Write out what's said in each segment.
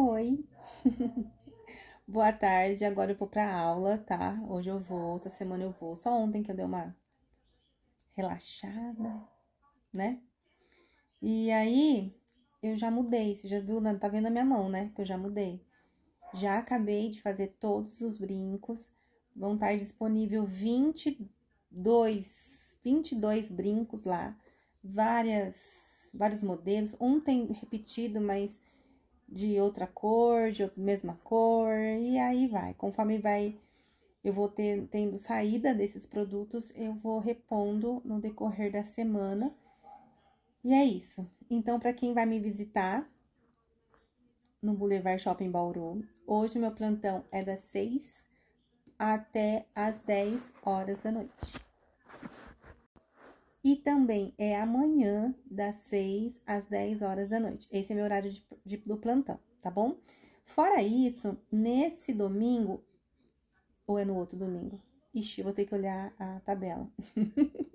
Oi. Boa tarde. Agora eu vou para aula, tá? Hoje eu vou, outra semana eu vou. Só ontem que eu dei uma relaxada, né? E aí eu já mudei, você já viu, né? tá vendo a minha mão, né? Que eu já mudei. Já acabei de fazer todos os brincos. Vão estar disponível 22, 22 brincos lá. Várias, vários modelos. Um tem repetido, mas de outra cor, de mesma cor, e aí vai. Conforme vai, eu vou ter, tendo saída desses produtos, eu vou repondo no decorrer da semana. E é isso. Então, para quem vai me visitar no Boulevard Shopping Bauru, hoje meu plantão é das 6 até as 10 horas da noite. E também é amanhã, das 6 às 10 horas da noite. Esse é meu horário de, de, do plantão, tá bom? Fora isso, nesse domingo, ou é no outro domingo? Ixi, vou ter que olhar a tabela.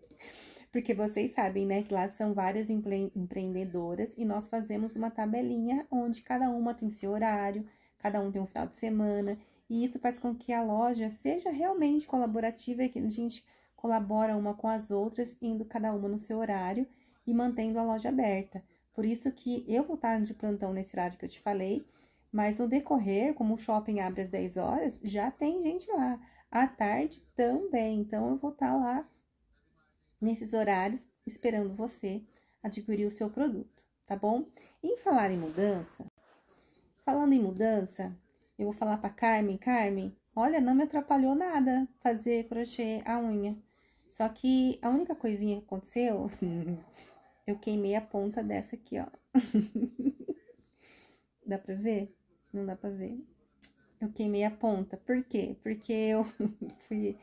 Porque vocês sabem, né, que lá são várias empre empreendedoras e nós fazemos uma tabelinha onde cada uma tem seu horário, cada um tem um final de semana, e isso faz com que a loja seja realmente colaborativa e que a gente colaboram uma com as outras, indo cada uma no seu horário e mantendo a loja aberta. Por isso que eu vou estar de plantão nesse horário que eu te falei, mas no decorrer, como o shopping abre às 10 horas, já tem gente lá. À tarde também, então eu vou estar lá nesses horários esperando você adquirir o seu produto, tá bom? Em falar em mudança, falando em mudança, eu vou falar para Carmen, Carmen, olha, não me atrapalhou nada fazer crochê a unha. Só que a única coisinha que aconteceu, eu queimei a ponta dessa aqui, ó. dá pra ver? Não dá pra ver. Eu queimei a ponta. Por quê? Porque eu fui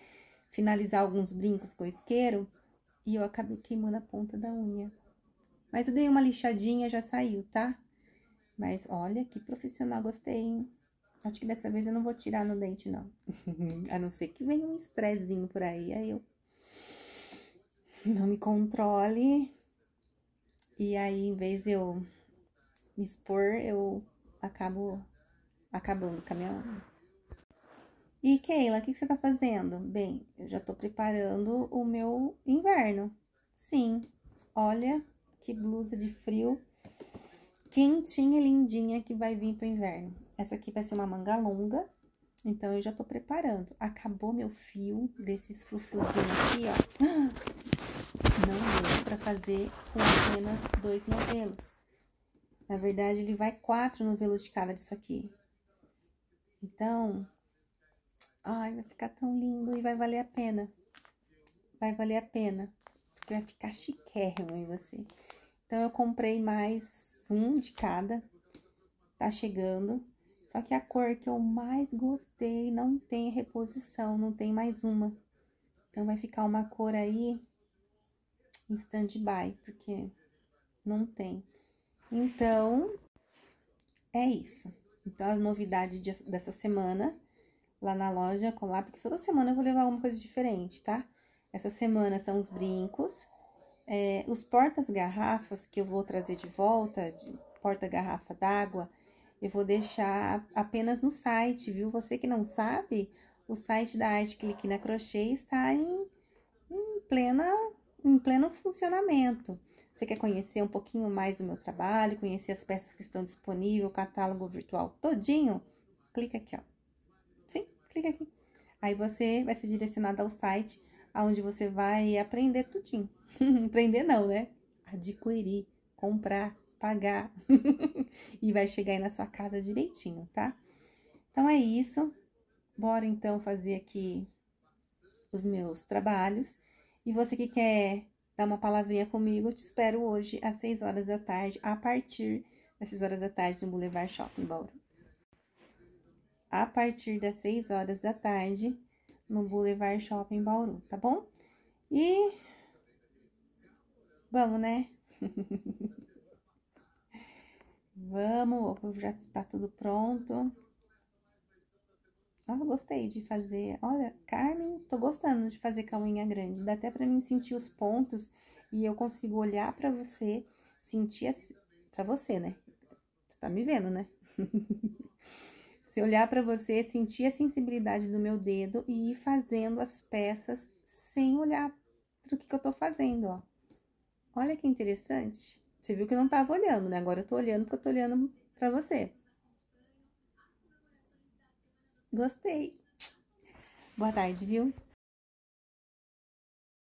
finalizar alguns brincos com isqueiro e eu acabei queimando a ponta da unha. Mas eu dei uma lixadinha, já saiu, tá? Mas olha que profissional, gostei, hein? Acho que dessa vez eu não vou tirar no dente, não. a não ser que venha um estrezinho por aí, aí eu não me controle. E aí, em vez de eu me expor, eu acabo acabando com a minha. E Keila, o que, você tá fazendo? Bem, eu já tô preparando o meu inverno. Sim, olha que blusa de frio quentinha e lindinha que vai vir pro inverno. Essa aqui vai ser uma manga longa, então eu já tô preparando. Acabou meu fio desses frufruzinhos aqui, ó. Não deu para fazer com apenas dois novelos. Na verdade, ele vai quatro novelos de cada disso aqui. Então, ai, vai ficar tão lindo e vai valer a pena. Vai valer a pena, porque vai ficar chiquérrimo em você. Então, eu comprei mais um de cada. Tá chegando. Só que a cor que eu mais gostei não tem reposição, não tem mais uma. Então vai ficar uma cor aí em stand-by, porque não tem. Então, é isso. Então, a novidade de, dessa semana lá na loja colar, ah, porque toda semana eu vou levar alguma coisa diferente, tá? Essa semana são os brincos, é, os portas-garrafas que eu vou trazer de volta, de porta-garrafa d'água, eu vou deixar apenas no site, viu? Você que não sabe, o site da Arte Clique na Crochê está em, em plena em pleno funcionamento. Você quer conhecer um pouquinho mais do meu trabalho, conhecer as peças que estão disponíveis, o catálogo virtual todinho? Clica aqui, ó. Sim, clica aqui. Aí você vai ser direcionado ao site onde você vai aprender tudinho. aprender não, né? Adquirir, comprar, pagar. e vai chegar aí na sua casa direitinho, tá? Então é isso. Bora então fazer aqui os meus trabalhos. E você que quer dar uma palavrinha comigo, eu te espero hoje às 6 horas da tarde, a partir das 6 horas da tarde no Boulevard Shopping Bauru. A partir das 6 horas da tarde no Boulevard Shopping Bauru, tá bom? E vamos, né? vamos, já tá tudo pronto. Ah, gostei de fazer. Olha, Carmen, tô gostando de fazer com a unha grande. Dá até pra mim sentir os pontos e eu consigo olhar pra você, sentir assim, pra você, né? Tu tá me vendo, né? Se olhar pra você, sentir a sensibilidade do meu dedo e ir fazendo as peças sem olhar pro que, que eu tô fazendo, ó. Olha que interessante. Você viu que eu não tava olhando, né? Agora eu tô olhando porque eu tô olhando pra você. Gostei. Boa tarde, viu?